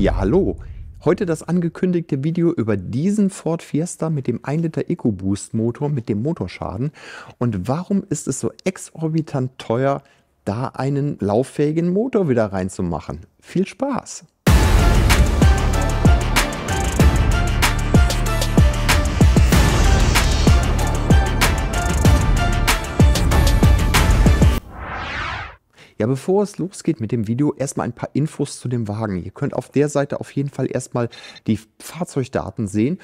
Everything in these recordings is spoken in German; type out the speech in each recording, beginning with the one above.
Ja, hallo. Heute das angekündigte Video über diesen Ford Fiesta mit dem 1 Liter EcoBoost Motor mit dem Motorschaden und warum ist es so exorbitant teuer, da einen lauffähigen Motor wieder reinzumachen. Viel Spaß! Ja, bevor es losgeht mit dem Video, erstmal ein paar Infos zu dem Wagen. Ihr könnt auf der Seite auf jeden Fall erstmal die Fahrzeugdaten sehen.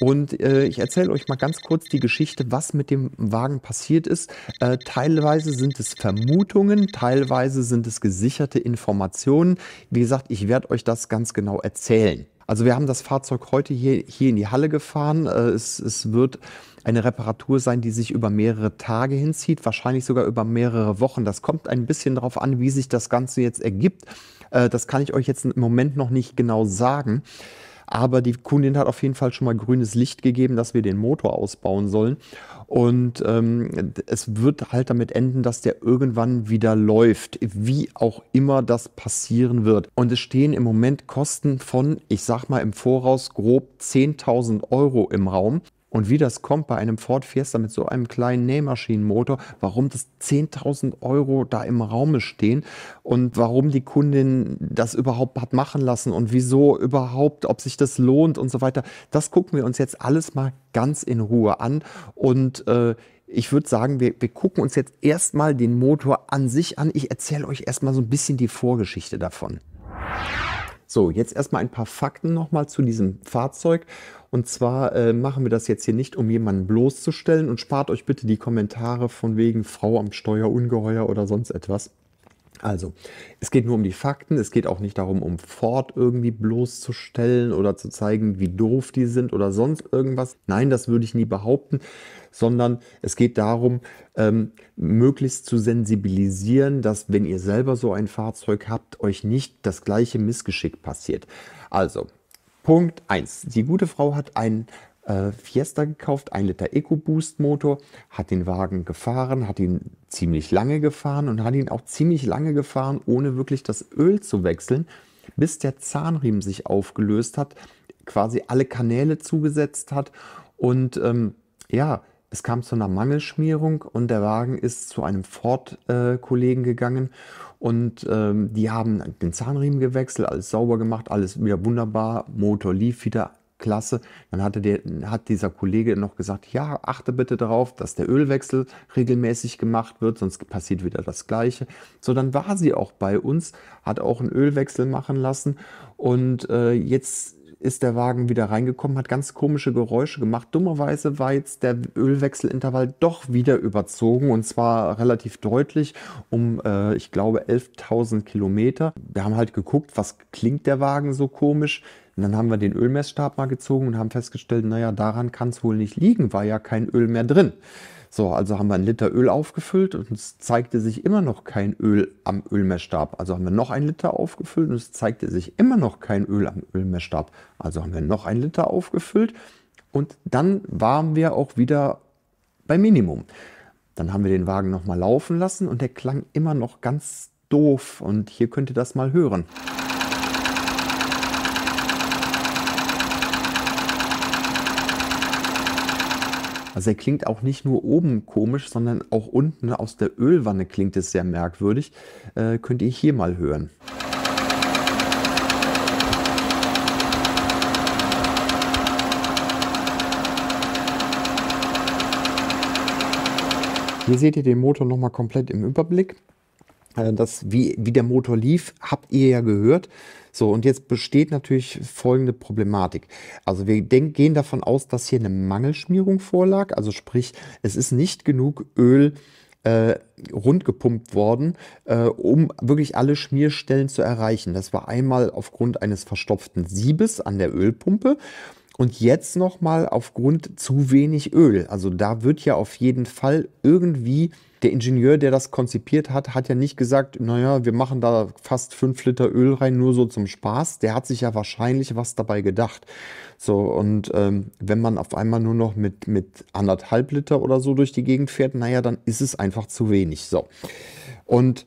Und äh, ich erzähle euch mal ganz kurz die Geschichte, was mit dem Wagen passiert ist. Äh, teilweise sind es Vermutungen, teilweise sind es gesicherte Informationen. Wie gesagt, ich werde euch das ganz genau erzählen. Also wir haben das Fahrzeug heute hier, hier in die Halle gefahren. Äh, es, es wird eine Reparatur sein, die sich über mehrere Tage hinzieht, wahrscheinlich sogar über mehrere Wochen. Das kommt ein bisschen darauf an, wie sich das Ganze jetzt ergibt. Äh, das kann ich euch jetzt im Moment noch nicht genau sagen. Aber die Kundin hat auf jeden Fall schon mal grünes Licht gegeben, dass wir den Motor ausbauen sollen. Und ähm, es wird halt damit enden, dass der irgendwann wieder läuft, wie auch immer das passieren wird. Und es stehen im Moment Kosten von, ich sag mal im Voraus, grob 10.000 Euro im Raum. Und wie das kommt bei einem Ford Fiesta mit so einem kleinen Nähmaschinenmotor, warum das 10.000 Euro da im Raume stehen und warum die Kundin das überhaupt hat machen lassen und wieso überhaupt, ob sich das lohnt und so weiter, das gucken wir uns jetzt alles mal ganz in Ruhe an und äh, ich würde sagen, wir, wir gucken uns jetzt erstmal den Motor an sich an. Ich erzähle euch erstmal so ein bisschen die Vorgeschichte davon. So, jetzt erstmal ein paar Fakten nochmal zu diesem Fahrzeug. Und zwar äh, machen wir das jetzt hier nicht, um jemanden bloßzustellen und spart euch bitte die Kommentare von wegen Frau am Steuer, Ungeheuer oder sonst etwas. Also, es geht nur um die Fakten, es geht auch nicht darum, um Ford irgendwie bloßzustellen oder zu zeigen, wie doof die sind oder sonst irgendwas. Nein, das würde ich nie behaupten, sondern es geht darum, ähm, möglichst zu sensibilisieren, dass wenn ihr selber so ein Fahrzeug habt, euch nicht das gleiche Missgeschick passiert. Also, Punkt 1. Die gute Frau hat ein äh, Fiesta gekauft, 1 Liter EcoBoost Motor, hat den Wagen gefahren, hat ihn ziemlich lange gefahren und hat ihn auch ziemlich lange gefahren, ohne wirklich das Öl zu wechseln, bis der Zahnriemen sich aufgelöst hat, quasi alle Kanäle zugesetzt hat und ähm, ja, es kam zu einer Mangelschmierung und der Wagen ist zu einem Ford-Kollegen äh, gegangen und ähm, die haben den Zahnriemen gewechselt, alles sauber gemacht, alles wieder wunderbar, Motor lief wieder, klasse. Dann hatte der, hat dieser Kollege noch gesagt, ja, achte bitte darauf, dass der Ölwechsel regelmäßig gemacht wird, sonst passiert wieder das Gleiche. So, dann war sie auch bei uns, hat auch einen Ölwechsel machen lassen und äh, jetzt ist der Wagen wieder reingekommen, hat ganz komische Geräusche gemacht. Dummerweise war jetzt der Ölwechselintervall doch wieder überzogen und zwar relativ deutlich um, äh, ich glaube, 11.000 Kilometer. Wir haben halt geguckt, was klingt der Wagen so komisch. Und dann haben wir den Ölmessstab mal gezogen und haben festgestellt, naja, daran kann es wohl nicht liegen, war ja kein Öl mehr drin. So, also haben wir einen Liter Öl aufgefüllt und es zeigte sich immer noch kein Öl am Ölmessstab. Also haben wir noch einen Liter aufgefüllt und es zeigte sich immer noch kein Öl am Ölmessstab. Also haben wir noch einen Liter aufgefüllt und dann waren wir auch wieder bei Minimum. Dann haben wir den Wagen nochmal laufen lassen und der klang immer noch ganz doof und hier könnt ihr das mal hören. Also er klingt auch nicht nur oben komisch, sondern auch unten aus der Ölwanne klingt es sehr merkwürdig. Äh, könnt ihr hier mal hören. Hier seht ihr den Motor nochmal komplett im Überblick. Äh, das, wie, wie der Motor lief, habt ihr ja gehört. So, und jetzt besteht natürlich folgende Problematik. Also wir denk, gehen davon aus, dass hier eine Mangelschmierung vorlag. Also sprich, es ist nicht genug Öl äh, rundgepumpt worden, äh, um wirklich alle Schmierstellen zu erreichen. Das war einmal aufgrund eines verstopften Siebes an der Ölpumpe. Und jetzt nochmal aufgrund zu wenig Öl. Also da wird ja auf jeden Fall irgendwie der Ingenieur, der das konzipiert hat, hat ja nicht gesagt, naja, wir machen da fast fünf Liter Öl rein, nur so zum Spaß. Der hat sich ja wahrscheinlich was dabei gedacht. So, und ähm, wenn man auf einmal nur noch mit, mit anderthalb Liter oder so durch die Gegend fährt, naja, dann ist es einfach zu wenig. So. Und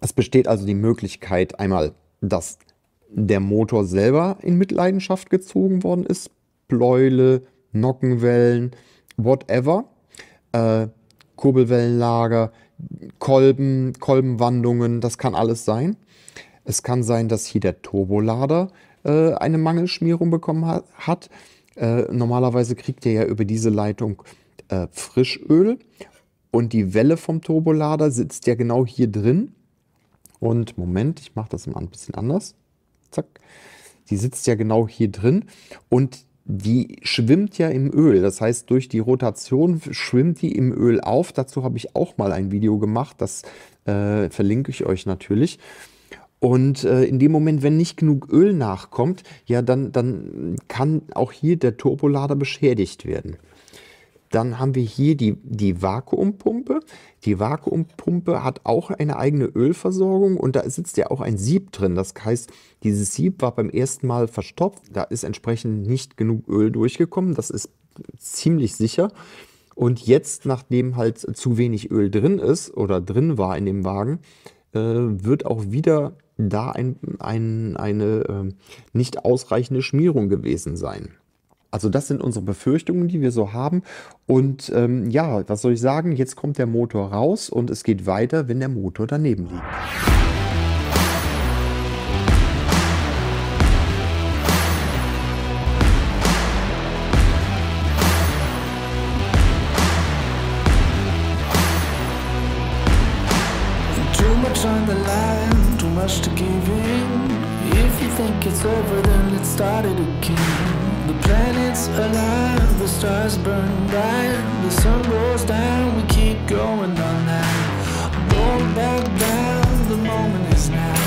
es besteht also die Möglichkeit, einmal, dass der Motor selber in Mitleidenschaft gezogen worden ist, Bläule, Nockenwellen, whatever. Äh, Kurbelwellenlager, Kolben, Kolbenwandungen, das kann alles sein. Es kann sein, dass hier der Turbolader äh, eine Mangelschmierung bekommen ha hat. Äh, normalerweise kriegt ihr ja über diese Leitung äh, Frischöl und die Welle vom Turbolader sitzt ja genau hier drin. Und Moment, ich mache das mal ein bisschen anders. Zack. Die sitzt ja genau hier drin und die schwimmt ja im Öl. Das heißt, durch die Rotation schwimmt die im Öl auf. Dazu habe ich auch mal ein Video gemacht. Das äh, verlinke ich euch natürlich. Und äh, in dem Moment, wenn nicht genug Öl nachkommt, ja, dann, dann kann auch hier der Turbolader beschädigt werden. Dann haben wir hier die, die Vakuumpumpe. Die Vakuumpumpe hat auch eine eigene Ölversorgung und da sitzt ja auch ein Sieb drin. Das heißt, dieses Sieb war beim ersten Mal verstopft. Da ist entsprechend nicht genug Öl durchgekommen. Das ist ziemlich sicher. Und jetzt, nachdem halt zu wenig Öl drin ist oder drin war in dem Wagen, äh, wird auch wieder da ein, ein, eine äh, nicht ausreichende Schmierung gewesen sein. Also das sind unsere Befürchtungen, die wir so haben. Und ähm, ja, was soll ich sagen? Jetzt kommt der Motor raus und es geht weiter, wenn der Motor daneben liegt. If you think it's over, then let's start it again. The planets alive, the stars burn bright The sun goes down, we keep going on now Don't back down, the moment is now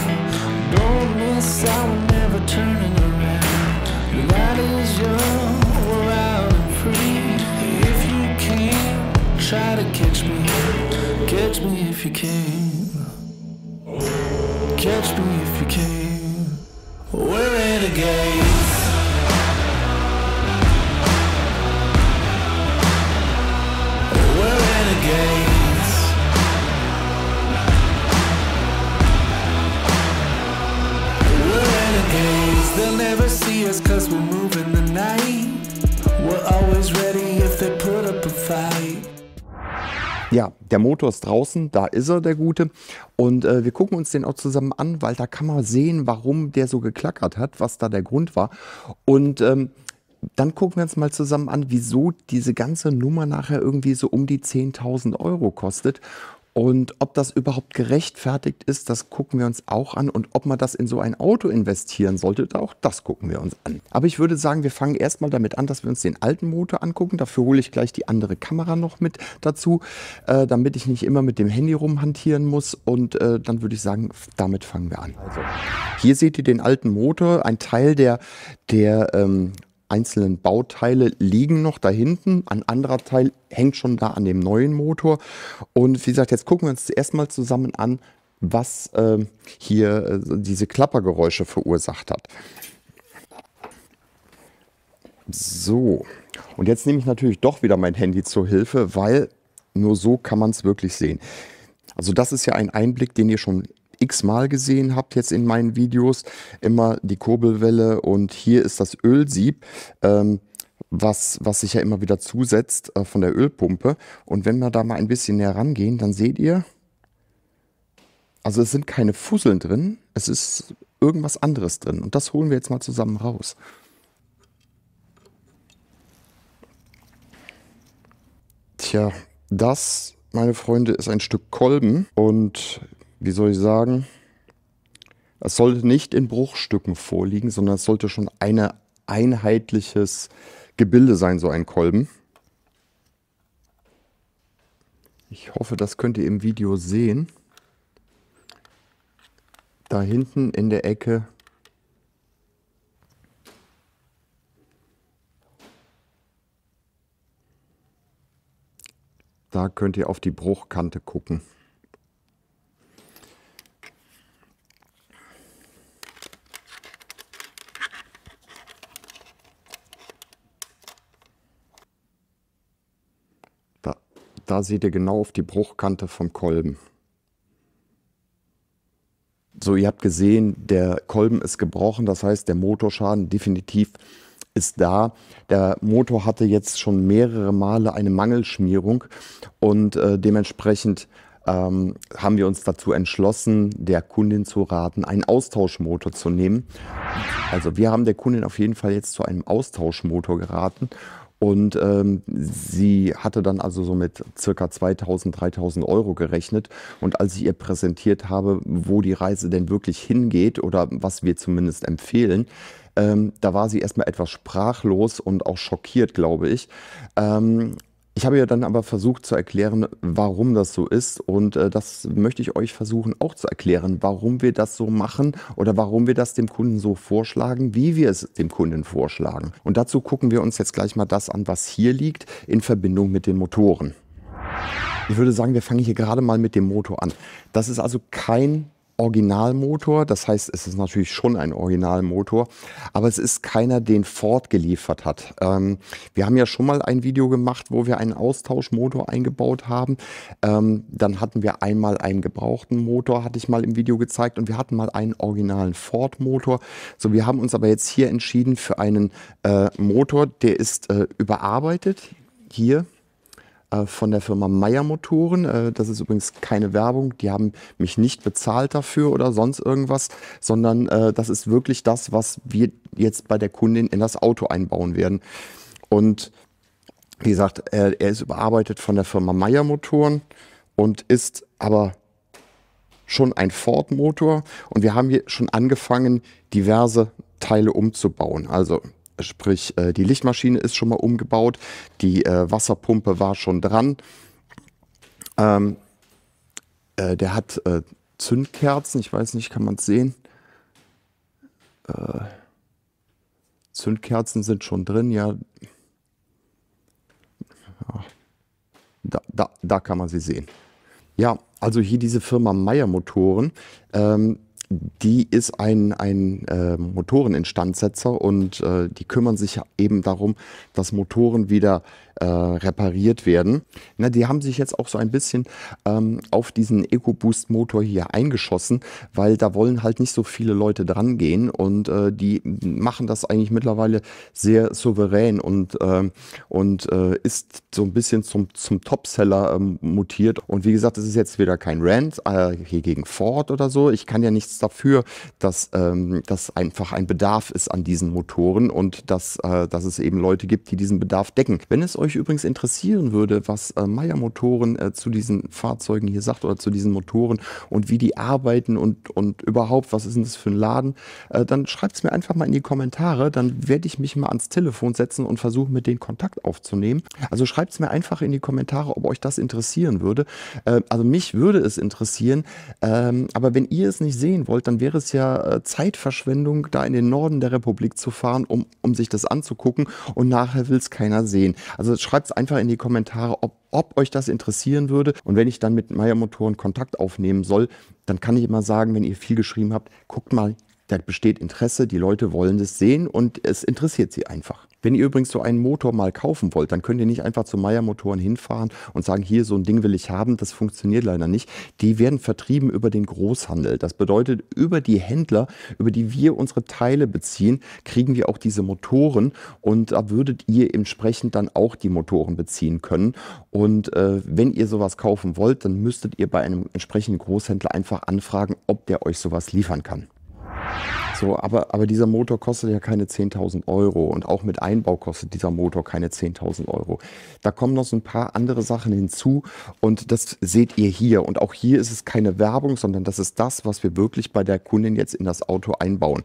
Don't miss out, we're never turning around Your light is young, we're out and free If you can, try to catch me Catch me if you can Catch me if you can Der Motor ist draußen, da ist er, der gute. Und äh, wir gucken uns den auch zusammen an, weil da kann man sehen, warum der so geklackert hat, was da der Grund war. Und ähm, dann gucken wir uns mal zusammen an, wieso diese ganze Nummer nachher irgendwie so um die 10.000 Euro kostet. Und ob das überhaupt gerechtfertigt ist, das gucken wir uns auch an. Und ob man das in so ein Auto investieren sollte, auch das gucken wir uns an. Aber ich würde sagen, wir fangen erstmal damit an, dass wir uns den alten Motor angucken. Dafür hole ich gleich die andere Kamera noch mit dazu, äh, damit ich nicht immer mit dem Handy rumhantieren muss. Und äh, dann würde ich sagen, damit fangen wir an. Also, hier seht ihr den alten Motor, ein Teil der, der ähm, einzelnen Bauteile liegen noch da hinten. Ein anderer Teil hängt schon da an dem neuen Motor. Und wie gesagt, jetzt gucken wir uns zuerst mal zusammen an, was äh, hier äh, diese Klappergeräusche verursacht hat. So, und jetzt nehme ich natürlich doch wieder mein Handy zur Hilfe, weil nur so kann man es wirklich sehen. Also das ist ja ein Einblick, den ihr schon x-mal gesehen habt jetzt in meinen Videos, immer die Kurbelwelle und hier ist das Ölsieb. Ähm, was, was sich ja immer wieder zusetzt äh, von der Ölpumpe. Und wenn wir da mal ein bisschen näher rangehen, dann seht ihr, also es sind keine Fusseln drin, es ist irgendwas anderes drin. Und das holen wir jetzt mal zusammen raus. Tja, das, meine Freunde, ist ein Stück Kolben und wie soll ich sagen, es sollte nicht in Bruchstücken vorliegen, sondern es sollte schon ein einheitliches Gebilde sein, so ein Kolben. Ich hoffe, das könnt ihr im Video sehen. Da hinten in der Ecke Da könnt ihr auf die Bruchkante gucken. da seht ihr genau auf die Bruchkante vom Kolben. So, ihr habt gesehen, der Kolben ist gebrochen, das heißt, der Motorschaden definitiv ist da. Der Motor hatte jetzt schon mehrere Male eine Mangelschmierung und äh, dementsprechend ähm, haben wir uns dazu entschlossen, der Kundin zu raten, einen Austauschmotor zu nehmen. Also wir haben der Kundin auf jeden Fall jetzt zu einem Austauschmotor geraten und ähm, sie hatte dann also so mit circa 2000, 3000 Euro gerechnet. Und als ich ihr präsentiert habe, wo die Reise denn wirklich hingeht oder was wir zumindest empfehlen, ähm, da war sie erstmal etwas sprachlos und auch schockiert, glaube ich. Ähm, ich habe ja dann aber versucht zu erklären, warum das so ist. Und äh, das möchte ich euch versuchen auch zu erklären, warum wir das so machen oder warum wir das dem Kunden so vorschlagen, wie wir es dem Kunden vorschlagen. Und dazu gucken wir uns jetzt gleich mal das an, was hier liegt, in Verbindung mit den Motoren. Ich würde sagen, wir fangen hier gerade mal mit dem Motor an. Das ist also kein Originalmotor. Das heißt, es ist natürlich schon ein Originalmotor, aber es ist keiner, den Ford geliefert hat. Ähm, wir haben ja schon mal ein Video gemacht, wo wir einen Austauschmotor eingebaut haben. Ähm, dann hatten wir einmal einen gebrauchten Motor, hatte ich mal im Video gezeigt, und wir hatten mal einen originalen Ford-Motor. So, wir haben uns aber jetzt hier entschieden für einen äh, Motor, der ist äh, überarbeitet. Hier äh, von der Firma Meyer Motoren. Äh, das ist übrigens keine Werbung, die haben mich nicht bezahlt dafür oder sonst irgendwas, sondern äh, das ist wirklich das, was wir jetzt bei der Kundin in das Auto einbauen werden. Und wie gesagt, er, ist überarbeitet von der Firma Meyer Motoren und ist aber schon ein Ford-Motor und wir haben hier schon angefangen, diverse Teile umzubauen. Also Sprich, äh, die Lichtmaschine ist schon mal umgebaut, die äh, Wasserpumpe war schon dran. Ähm, äh, der hat Zündkerzen, ich weiß nicht, kann man es sehen? Zündkerzen sind schon drin, ja. Da, da, da kann man sie sehen. Ja, also hier diese Firma Meyer Motoren. Ähm, die ist ein, ein äh, Motoreninstandsetzer und äh, die kümmern sich eben darum, dass Motoren wieder äh, repariert werden. Na, die haben sich jetzt auch so ein bisschen ähm, auf diesen EcoBoost-Motor hier eingeschossen, weil da wollen halt nicht so viele Leute dran gehen und äh, die machen das eigentlich mittlerweile sehr souverän und, ähm, äh, und ist so ein bisschen zum, zum Topseller ähm, mutiert. Und wie gesagt, es ist jetzt wieder kein Rant äh, hier gegen Ford oder so. Ich kann ja nichts dafür, dass ähm, das einfach ein Bedarf ist an diesen Motoren und dass, äh, dass es eben Leute gibt, die diesen Bedarf decken. Wenn es euch euch übrigens interessieren würde, was äh, Meier Motoren äh, zu diesen Fahrzeugen hier sagt oder zu diesen Motoren und wie die arbeiten und, und überhaupt, was ist denn das für ein Laden, äh, dann schreibt es mir einfach mal in die Kommentare. Dann werde ich mich mal ans Telefon setzen und versuchen, mit denen Kontakt aufzunehmen. Also schreibt es mir einfach in die Kommentare, ob euch das interessieren würde. Äh, also mich würde es interessieren. Ähm, aber wenn ihr es nicht sehen wollt, dann wäre es ja äh, Zeitverschwendung, da in den Norden der Republik zu fahren, um, um sich das anzugucken. Und nachher will es keiner sehen. Also schreibt es einfach in die Kommentare, ob, ob euch das interessieren würde. Und wenn ich dann mit Meier Motoren Kontakt aufnehmen soll, dann kann ich immer sagen, wenn ihr viel geschrieben habt, guckt mal, da besteht Interesse, die Leute wollen es sehen und es interessiert sie einfach. Wenn ihr übrigens so einen Motor mal kaufen wollt, dann könnt ihr nicht einfach zu Meier Motoren hinfahren und sagen, hier so ein Ding will ich haben. Das funktioniert leider nicht. Die werden vertrieben über den Großhandel. Das bedeutet, über die Händler, über die wir unsere Teile beziehen, kriegen wir auch diese Motoren und da würdet ihr entsprechend dann auch die Motoren beziehen können. Und äh, wenn ihr sowas kaufen wollt, dann müsstet ihr bei einem entsprechenden Großhändler einfach anfragen, ob der euch sowas liefern kann. So, aber, aber dieser Motor kostet ja keine 10.000 Euro und auch mit Einbau kostet dieser Motor keine 10.000 Euro. Da kommen noch so ein paar andere Sachen hinzu und das seht ihr hier. Und auch hier ist es keine Werbung, sondern das ist das, was wir wirklich bei der Kundin jetzt in das Auto einbauen.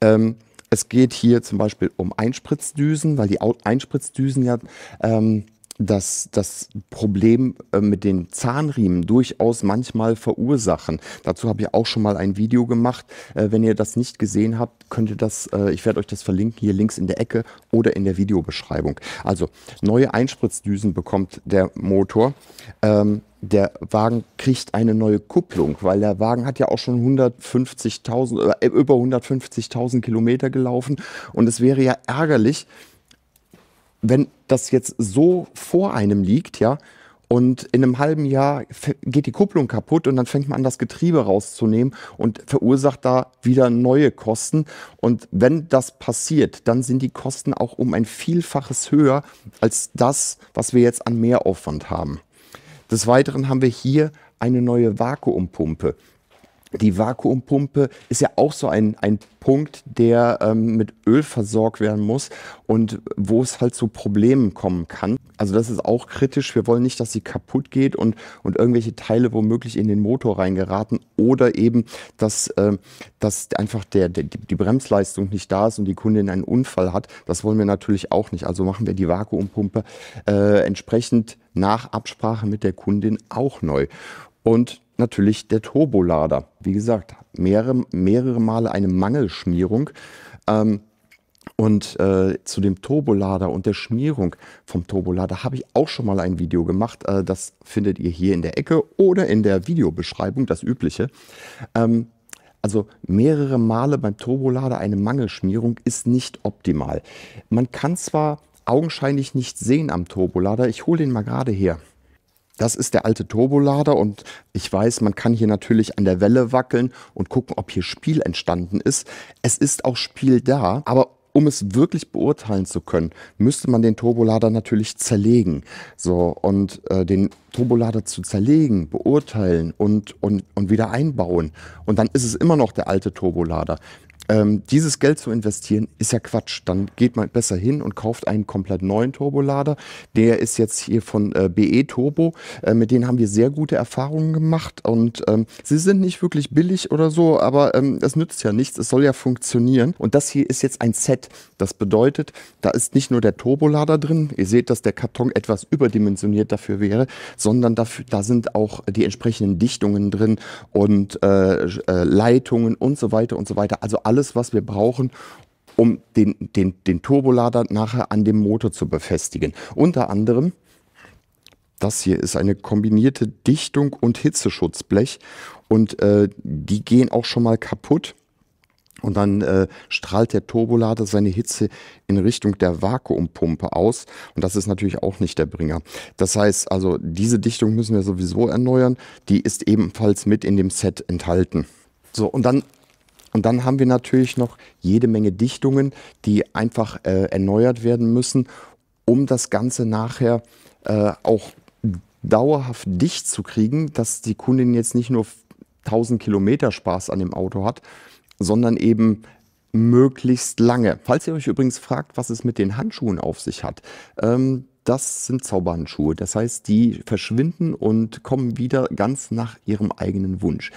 Ähm, es geht hier zum Beispiel um Einspritzdüsen, weil die Einspritzdüsen ja ähm, dass das Problem äh, mit den Zahnriemen durchaus manchmal verursachen. Dazu habe ich auch schon mal ein Video gemacht. Äh, wenn ihr das nicht gesehen habt, könnt ihr das, äh, ich werde euch das verlinken, hier links in der Ecke oder in der Videobeschreibung. Also neue Einspritzdüsen bekommt der Motor. Ähm, der Wagen kriegt eine neue Kupplung, weil der Wagen hat ja auch schon 150.000 über 150.000 Kilometer gelaufen und es wäre ja ärgerlich, wenn das jetzt so vor einem liegt, ja, und in einem halben Jahr geht die Kupplung kaputt und dann fängt man an, das Getriebe rauszunehmen und verursacht da wieder neue Kosten. Und wenn das passiert, dann sind die Kosten auch um ein Vielfaches höher als das, was wir jetzt an Mehraufwand haben. Des Weiteren haben wir hier eine neue Vakuumpumpe. Die Vakuumpumpe ist ja auch so ein, ein Punkt, der ähm, mit Öl versorgt werden muss und wo es halt zu Problemen kommen kann. Also das ist auch kritisch. Wir wollen nicht, dass sie kaputt geht und, und irgendwelche Teile womöglich in den Motor reingeraten oder eben, dass, äh, dass einfach der, der, die Bremsleistung nicht da ist und die Kundin einen Unfall hat. Das wollen wir natürlich auch nicht. Also machen wir die Vakuumpumpe äh, entsprechend nach Absprache mit der Kundin auch neu. Und natürlich der Turbolader. Wie gesagt, mehrere, mehrere Male eine Mangelschmierung. Ähm, und äh, zu dem Turbolader und der Schmierung vom Turbolader habe ich auch schon mal ein Video gemacht. Äh, das findet ihr hier in der Ecke oder in der Videobeschreibung, das übliche. Ähm, also mehrere Male beim Turbolader eine Mangelschmierung ist nicht optimal. Man kann zwar augenscheinlich nicht sehen am Turbolader. Ich hole den mal gerade her. Das ist der alte Turbolader und ich weiß, man kann hier natürlich an der Welle wackeln und gucken, ob hier Spiel entstanden ist. Es ist auch Spiel da, aber um es wirklich beurteilen zu können, müsste man den Turbolader natürlich zerlegen. So, und äh, den Turbolader zu zerlegen, beurteilen und, und, und wieder einbauen. Und dann ist es immer noch der alte Turbolader ähm, dieses Geld zu investieren, ist ja Quatsch. Dann geht man besser hin und kauft einen komplett neuen Turbolader. Der ist jetzt hier von äh, BE Turbo. Äh, mit denen haben wir sehr gute Erfahrungen gemacht und ähm, sie sind nicht wirklich billig oder so, aber ähm, das nützt ja nichts. Es soll ja funktionieren. Und das hier ist jetzt ein Set. Das bedeutet, da ist nicht nur der Turbolader drin. Ihr seht, dass der Karton etwas überdimensioniert dafür wäre, sondern dafür, da sind auch die entsprechenden Dichtungen drin und äh, äh Leitungen und so weiter und so weiter. Also alles alles, was wir brauchen, um den, den, den Turbolader nachher an dem Motor zu befestigen. Unter anderem, das hier ist eine kombinierte Dichtung und Hitzeschutzblech und äh, die gehen auch schon mal kaputt. Und dann äh, strahlt der Turbolader seine Hitze in Richtung der Vakuumpumpe aus. Und das ist natürlich auch nicht der Bringer. Das heißt also, diese Dichtung müssen wir sowieso erneuern. Die ist ebenfalls mit in dem Set enthalten. So, und dann und dann haben wir natürlich noch jede Menge Dichtungen, die einfach äh, erneuert werden müssen, um das Ganze nachher äh, auch dauerhaft dicht zu kriegen, dass die Kundin jetzt nicht nur 1000 Kilometer Spaß an dem Auto hat, sondern eben möglichst lange. Falls ihr euch übrigens fragt, was es mit den Handschuhen auf sich hat, ähm, das sind Zauberhandschuhe. Das heißt, die verschwinden und kommen wieder ganz nach ihrem eigenen Wunsch.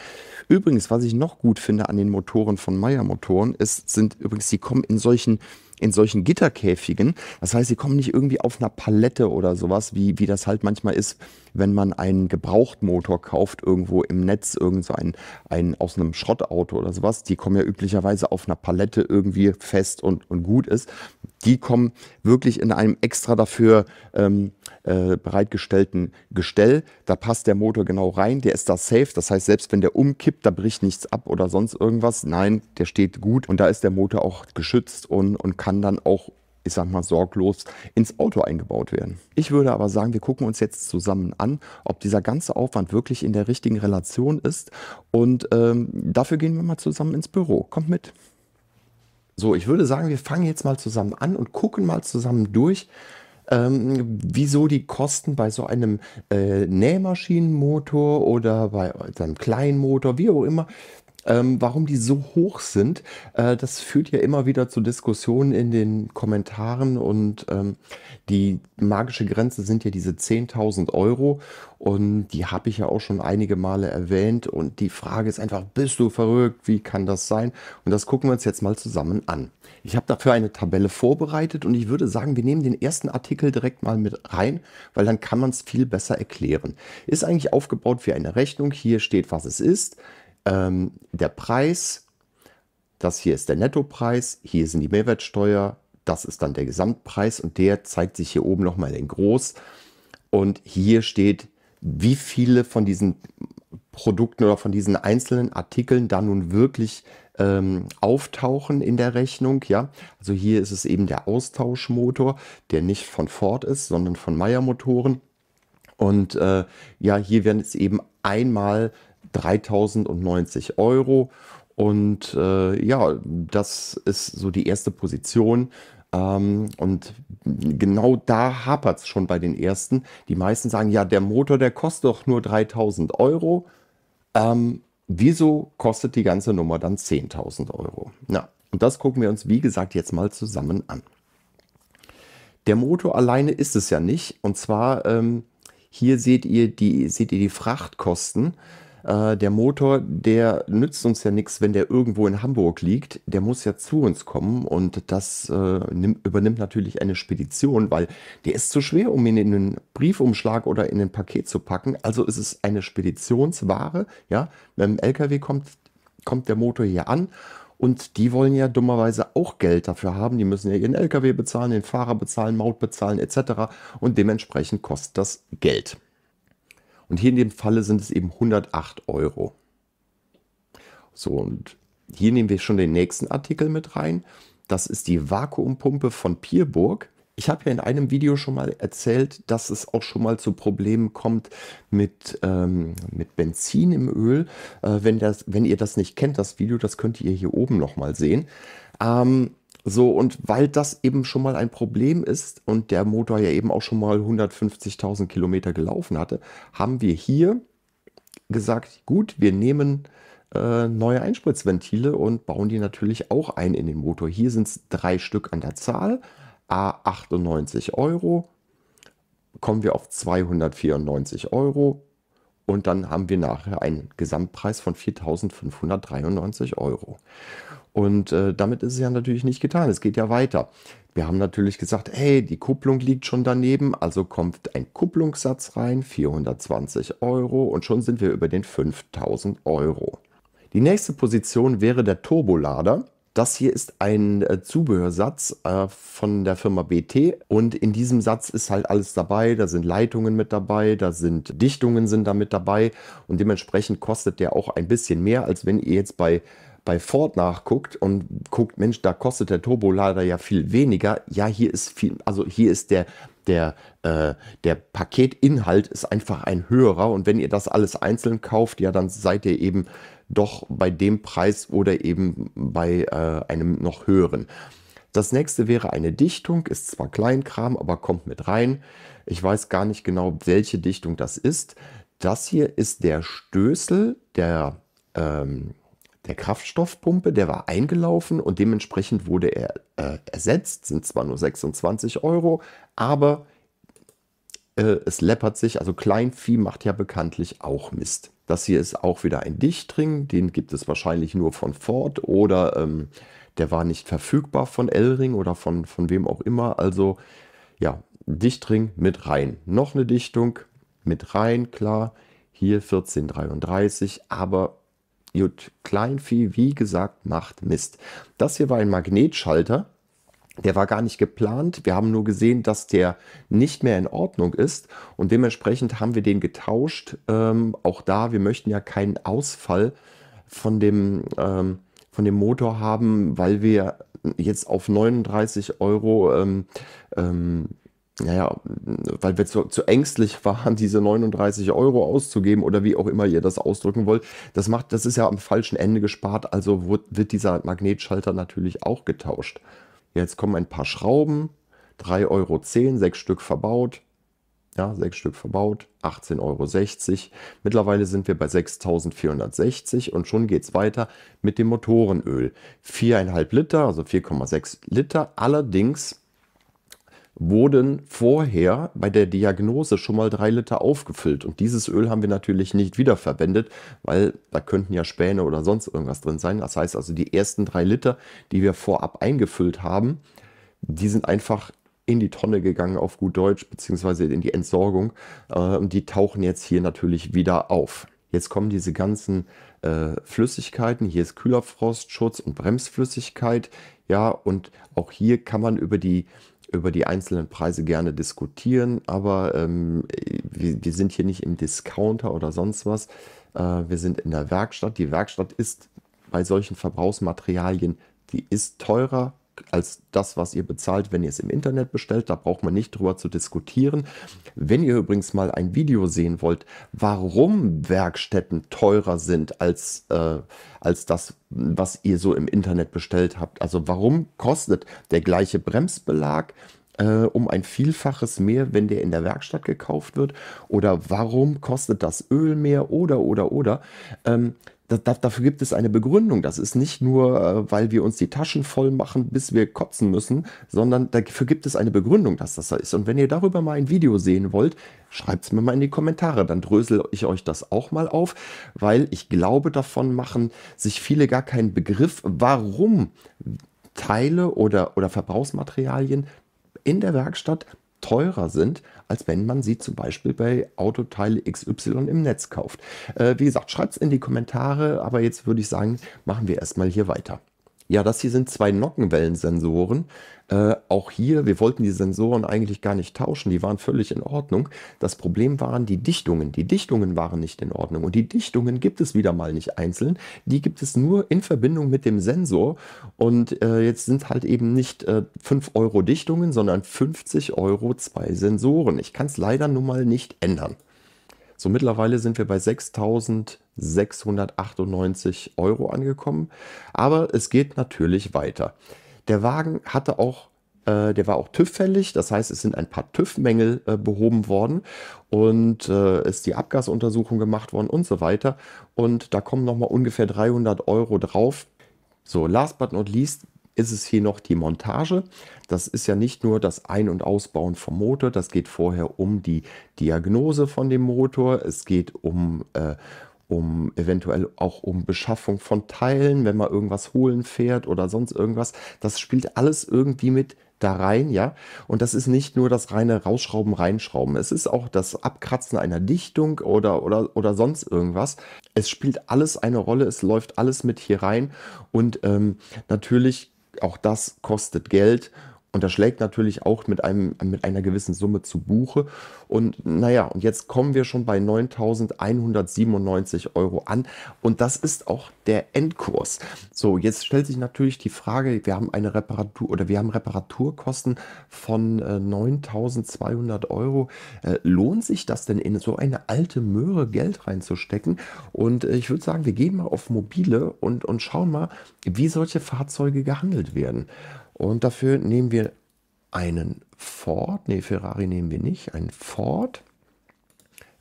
Übrigens, was ich noch gut finde an den Motoren von Meyer Motoren, ist, sind übrigens, die kommen in solchen in solchen Gitterkäfigen. Das heißt, sie kommen nicht irgendwie auf einer Palette oder sowas, wie, wie das halt manchmal ist, wenn man einen Gebrauchtmotor kauft, irgendwo im Netz, irgend so einen, einen aus einem Schrottauto oder sowas. Die kommen ja üblicherweise auf einer Palette irgendwie fest und, und gut ist die kommen wirklich in einem extra dafür ähm, äh, bereitgestellten Gestell. Da passt der Motor genau rein, der ist da safe. Das heißt, selbst wenn der umkippt, da bricht nichts ab oder sonst irgendwas. Nein, der steht gut und da ist der Motor auch geschützt und, und kann dann auch ich sag mal, sorglos ins Auto eingebaut werden. Ich würde aber sagen, wir gucken uns jetzt zusammen an, ob dieser ganze Aufwand wirklich in der richtigen Relation ist. Und ähm, dafür gehen wir mal zusammen ins Büro. Kommt mit. So, ich würde sagen, wir fangen jetzt mal zusammen an und gucken mal zusammen durch, ähm, wieso die Kosten bei so einem äh, Nähmaschinenmotor oder bei so einem kleinen Motor, wie auch immer, ähm, warum die so hoch sind, äh, das führt ja immer wieder zu Diskussionen in den Kommentaren und ähm, die magische Grenze sind ja diese 10.000 Euro und die habe ich ja auch schon einige Male erwähnt und die Frage ist einfach, bist du verrückt, wie kann das sein? Und das gucken wir uns jetzt mal zusammen an. Ich habe dafür eine Tabelle vorbereitet und ich würde sagen, wir nehmen den ersten Artikel direkt mal mit rein, weil dann kann man es viel besser erklären. Ist eigentlich aufgebaut wie eine Rechnung, hier steht, was es ist ähm, der Preis, das hier ist der Nettopreis, hier sind die Mehrwertsteuer, das ist dann der Gesamtpreis und der zeigt sich hier oben nochmal in groß. Und hier steht, wie viele von diesen Produkten oder von diesen einzelnen Artikeln da nun wirklich ähm, auftauchen in der Rechnung. Ja? Also hier ist es eben der Austauschmotor, der nicht von Ford ist, sondern von Meyer Motoren. Und äh, ja, hier werden jetzt eben einmal 3090 Euro. Und äh, ja, das ist so die erste Position. Ähm, und genau da hapert es schon bei den ersten. Die meisten sagen, ja, der Motor, der kostet doch nur 3000 Euro. Ähm, wieso kostet die ganze Nummer dann 10.000 Euro? Na, und das gucken wir uns, wie gesagt, jetzt mal zusammen an. Der Motor alleine ist es ja nicht. Und zwar ähm, hier seht ihr die, seht ihr die Frachtkosten. Äh, der Motor, der nützt uns ja nichts, wenn der irgendwo in Hamburg liegt. Der muss ja zu uns kommen und das äh, nimm, übernimmt natürlich eine Spedition, weil der ist zu schwer, um ihn in einen Briefumschlag oder in ein Paket zu packen. Also ist es eine Speditionsware. Ja, mit dem LKW kommt, kommt der Motor hier an und die wollen ja dummerweise auch Geld dafür haben. Die müssen ja ihren LKW bezahlen, den Fahrer bezahlen, Maut bezahlen etc. Und dementsprechend kostet das Geld. Und hier in dem Falle sind es eben 108 Euro. So, und hier nehmen wir schon den nächsten Artikel mit rein. Das ist die Vakuumpumpe von Pierburg. Ich habe ja in einem Video schon mal erzählt, dass es auch schon mal zu Problemen kommt mit, ähm, mit Benzin im Öl. Äh, wenn, das, wenn ihr das nicht kennt, das Video, das könnt ihr hier oben nochmal sehen. Ähm, so, und weil das eben schon mal ein Problem ist und der Motor ja eben auch schon mal 150.000 Kilometer gelaufen hatte, haben wir hier gesagt, gut, wir nehmen äh, neue Einspritzventile und bauen die natürlich auch ein in den Motor. Hier sind es drei Stück an der Zahl, a 98 Euro, kommen wir auf 294 Euro und dann haben wir nachher einen Gesamtpreis von 4.593 Euro. Und äh, damit ist es ja natürlich nicht getan. Es geht ja weiter. Wir haben natürlich gesagt, hey, die Kupplung liegt schon daneben, also kommt ein Kupplungssatz rein, 420 Euro und schon sind wir über den 5000 Euro. Die nächste Position wäre der Turbolader. Das hier ist ein äh, Zubehörsatz äh, von der Firma BT und in diesem Satz ist halt alles dabei. Da sind Leitungen mit dabei, da sind Dichtungen sind da mit dabei und dementsprechend kostet der auch ein bisschen mehr, als wenn ihr jetzt bei bei Ford nachguckt und guckt, Mensch, da kostet der Turbolader ja viel weniger. Ja, hier ist viel, also hier ist der, der, äh, der Paketinhalt ist einfach ein höherer. Und wenn ihr das alles einzeln kauft, ja, dann seid ihr eben doch bei dem Preis oder eben bei äh, einem noch höheren. Das nächste wäre eine Dichtung, ist zwar Kleinkram, aber kommt mit rein. Ich weiß gar nicht genau, welche Dichtung das ist. Das hier ist der Stößel, der ähm, der Kraftstoffpumpe, der war eingelaufen und dementsprechend wurde er äh, ersetzt. Sind zwar nur 26 Euro, aber äh, es läppert sich. Also Kleinvieh macht ja bekanntlich auch Mist. Das hier ist auch wieder ein Dichtring, den gibt es wahrscheinlich nur von Ford oder ähm, der war nicht verfügbar von Elring oder von, von wem auch immer. Also ja, Dichtring mit rein. Noch eine Dichtung mit rein, klar. Hier 1433, aber Gut, Kleinvieh, wie gesagt, macht Mist. Das hier war ein Magnetschalter. Der war gar nicht geplant. Wir haben nur gesehen, dass der nicht mehr in Ordnung ist und dementsprechend haben wir den getauscht. Ähm, auch da, wir möchten ja keinen Ausfall von dem, ähm, von dem Motor haben, weil wir jetzt auf 39 Euro ähm, ähm naja, weil wir zu, zu, ängstlich waren, diese 39 Euro auszugeben oder wie auch immer ihr das ausdrücken wollt. Das macht, das ist ja am falschen Ende gespart, also wird, wird dieser Magnetschalter natürlich auch getauscht. Jetzt kommen ein paar Schrauben, 3,10 Euro, sechs Stück verbaut. Ja, sechs Stück verbaut, 18,60 Euro. Mittlerweile sind wir bei 6.460 und schon geht es weiter mit dem Motorenöl. 4,5 Liter, also 4,6 Liter. Allerdings wurden vorher bei der Diagnose schon mal drei Liter aufgefüllt. Und dieses Öl haben wir natürlich nicht wiederverwendet, weil da könnten ja Späne oder sonst irgendwas drin sein. Das heißt also, die ersten drei Liter, die wir vorab eingefüllt haben, die sind einfach in die Tonne gegangen auf gut Deutsch, beziehungsweise in die Entsorgung. Äh, und die tauchen jetzt hier natürlich wieder auf. Jetzt kommen diese ganzen äh, Flüssigkeiten. Hier ist Kühlerfrostschutz und Bremsflüssigkeit. Ja, und auch hier kann man über die über die einzelnen Preise gerne diskutieren, aber ähm, wir, wir, sind hier nicht im Discounter oder sonst was. Äh, wir sind in der Werkstatt. Die Werkstatt ist bei solchen Verbrauchsmaterialien, die ist teurer, als das, was ihr bezahlt, wenn ihr es im Internet bestellt. Da braucht man nicht drüber zu diskutieren. Wenn ihr übrigens mal ein Video sehen wollt, warum Werkstätten teurer sind als, äh, als das, was ihr so im Internet bestellt habt. Also warum kostet der gleiche Bremsbelag äh, um ein Vielfaches mehr, wenn der in der Werkstatt gekauft wird? Oder warum kostet das Öl mehr? Oder, oder, oder. Ähm, da, dafür gibt es eine Begründung. Das ist nicht nur, äh, weil wir uns die Taschen voll machen, bis wir kotzen müssen, sondern dafür gibt es eine Begründung, dass das da ist. Und wenn ihr darüber mal ein Video sehen wollt, schreibt es mir mal in die Kommentare. Dann drösel ich euch das auch mal auf, weil ich glaube, davon machen sich viele gar keinen Begriff, warum Teile oder, oder Verbrauchsmaterialien in der Werkstatt teurer sind, als wenn man sie zum Beispiel bei Autoteile XY im Netz kauft. Äh, wie gesagt, schreibt es in die Kommentare, aber jetzt würde ich sagen, machen wir erstmal hier weiter. Ja, das hier sind zwei Nockenwellensensoren. Äh, auch hier, wir wollten die Sensoren eigentlich gar nicht tauschen, die waren völlig in Ordnung. Das Problem waren die Dichtungen. Die Dichtungen waren nicht in Ordnung und die Dichtungen gibt es wieder mal nicht einzeln. Die gibt es nur in Verbindung mit dem Sensor und äh, jetzt sind halt eben nicht äh, 5 Euro Dichtungen, sondern 50 Euro zwei Sensoren. Ich kann es leider nun mal nicht ändern. So, mittlerweile sind wir bei 6.698 Euro angekommen. Aber es geht natürlich weiter. Der Wagen hatte auch äh, der war auch TÜV-fällig, das heißt, es sind ein paar TÜV-Mängel äh, behoben worden und äh, ist die Abgasuntersuchung gemacht worden und so weiter. Und da kommen nochmal ungefähr 300 Euro drauf. So, last but not least ist es hier noch die Montage. Das ist ja nicht nur das Ein- und Ausbauen vom Motor, das geht vorher um die Diagnose von dem Motor, es geht um, äh, um eventuell auch um Beschaffung von Teilen, wenn man irgendwas holen fährt oder sonst irgendwas. Das spielt alles irgendwie mit da rein, ja. Und das ist nicht nur das reine Rausschrauben, Reinschrauben. Es ist auch das Abkratzen einer Dichtung oder, oder, oder sonst irgendwas. Es spielt alles eine Rolle, es läuft alles mit hier rein. Und ähm, natürlich auch das kostet Geld und das schlägt natürlich auch mit, einem, mit einer gewissen Summe zu Buche. Und naja, und jetzt kommen wir schon bei 9.197 Euro an. Und das ist auch der Endkurs. So, jetzt stellt sich natürlich die Frage, wir haben eine Reparatur oder wir haben Reparaturkosten von äh, 9.200 Euro. Äh, lohnt sich das denn in so eine alte Möhre Geld reinzustecken? Und äh, ich würde sagen, wir gehen mal auf mobile und, und schauen mal, wie solche Fahrzeuge gehandelt werden. Und dafür nehmen wir einen Ford, nee, Ferrari nehmen wir nicht, einen Ford,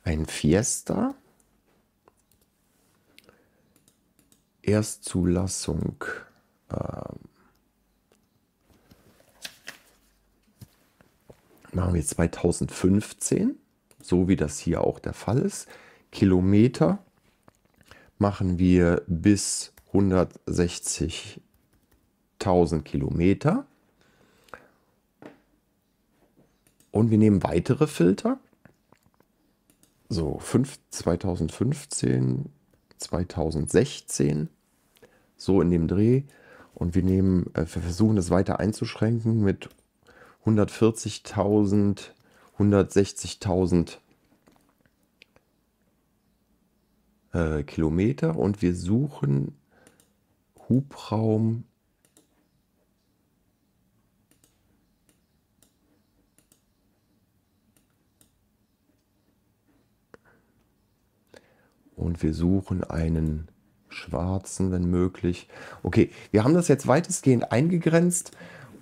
einen Fiesta. Erstzulassung. Ähm, machen wir 2015, so wie das hier auch der Fall ist. Kilometer machen wir bis 160 1000 Kilometer. Und wir nehmen weitere Filter. So, 5, 2015, 2016, so in dem Dreh. Und wir nehmen, äh, wir versuchen das weiter einzuschränken mit 140.000, 160.000 äh, Kilometer. Und wir suchen Hubraum Und wir suchen einen schwarzen, wenn möglich. Okay, wir haben das jetzt weitestgehend eingegrenzt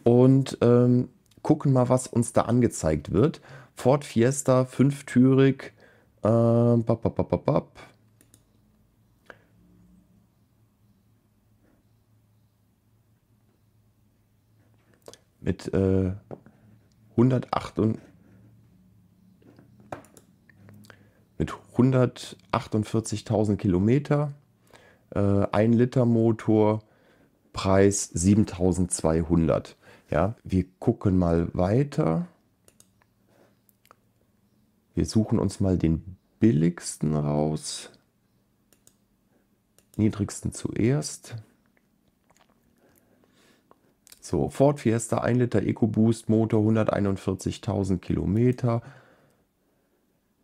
und ähm, gucken mal, was uns da angezeigt wird. Ford Fiesta, fünftürig. Äh, bap, bap, bap, bap. Mit äh, 108 148.000 Kilometer, äh, 1 Liter Motor, Preis 7200. Ja, wir gucken mal weiter. Wir suchen uns mal den billigsten raus. Niedrigsten zuerst. So, Ford Fiesta 1 Liter EcoBoost Motor 141.000 Kilometer,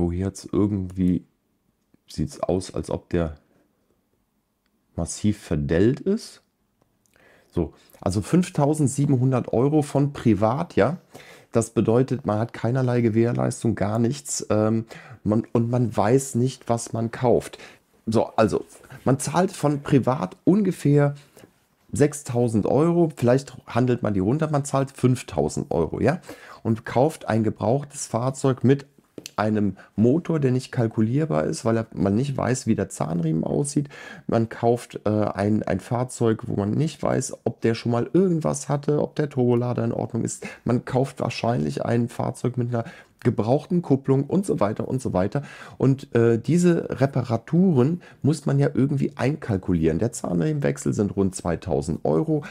Oh, hier irgendwie sieht es aus, als ob der massiv verdellt ist. So, also 5700 Euro von privat, ja. Das bedeutet, man hat keinerlei Gewährleistung, gar nichts. Ähm, man, und man weiß nicht, was man kauft. So, also, man zahlt von privat ungefähr 6000 Euro. Vielleicht handelt man die runter, man zahlt 5000 Euro, ja. Und kauft ein gebrauchtes Fahrzeug mit einem Motor, der nicht kalkulierbar ist, weil man nicht weiß, wie der Zahnriemen aussieht. Man kauft äh, ein, ein Fahrzeug, wo man nicht weiß, ob der schon mal irgendwas hatte, ob der Turbolader in Ordnung ist. Man kauft wahrscheinlich ein Fahrzeug mit einer gebrauchten Kupplung und so weiter und so weiter. Und äh, diese Reparaturen muss man ja irgendwie einkalkulieren. Der Zahnriemenwechsel sind rund 2000 Euro,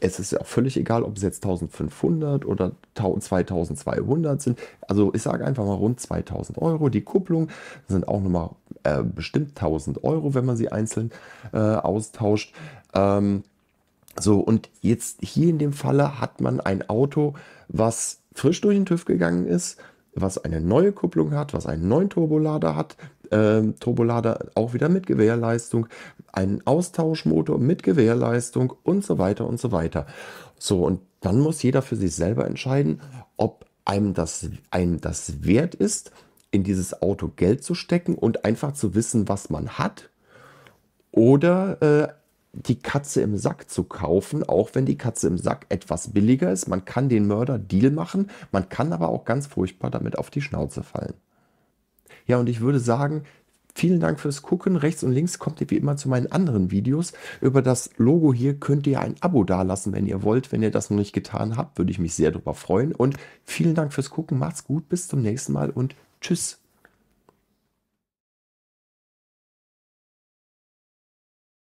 es ist auch völlig egal, ob es jetzt 1500 oder 2200 sind. Also ich sage einfach mal rund 2000 Euro. Die Kupplung sind auch nochmal äh, bestimmt 1000 Euro, wenn man sie einzeln äh, austauscht. Ähm, so, und jetzt hier in dem Falle hat man ein Auto, was frisch durch den TÜV gegangen ist, was eine neue Kupplung hat, was einen neuen Turbolader hat, ähm, Turbolader auch wieder mit Gewährleistung, einen Austauschmotor mit Gewährleistung und so weiter und so weiter. So, und dann muss jeder für sich selber entscheiden, ob einem das, einem das wert ist, in dieses Auto Geld zu stecken und einfach zu wissen, was man hat. Oder äh, die Katze im Sack zu kaufen, auch wenn die Katze im Sack etwas billiger ist. Man kann den Mörder Deal machen, man kann aber auch ganz furchtbar damit auf die Schnauze fallen. Ja, und ich würde sagen, Vielen Dank fürs Gucken. Rechts und links kommt ihr wie immer zu meinen anderen Videos. Über das Logo hier könnt ihr ein Abo dalassen, wenn ihr wollt. Wenn ihr das noch nicht getan habt, würde ich mich sehr darüber freuen. Und vielen Dank fürs Gucken. Macht's gut. Bis zum nächsten Mal und tschüss.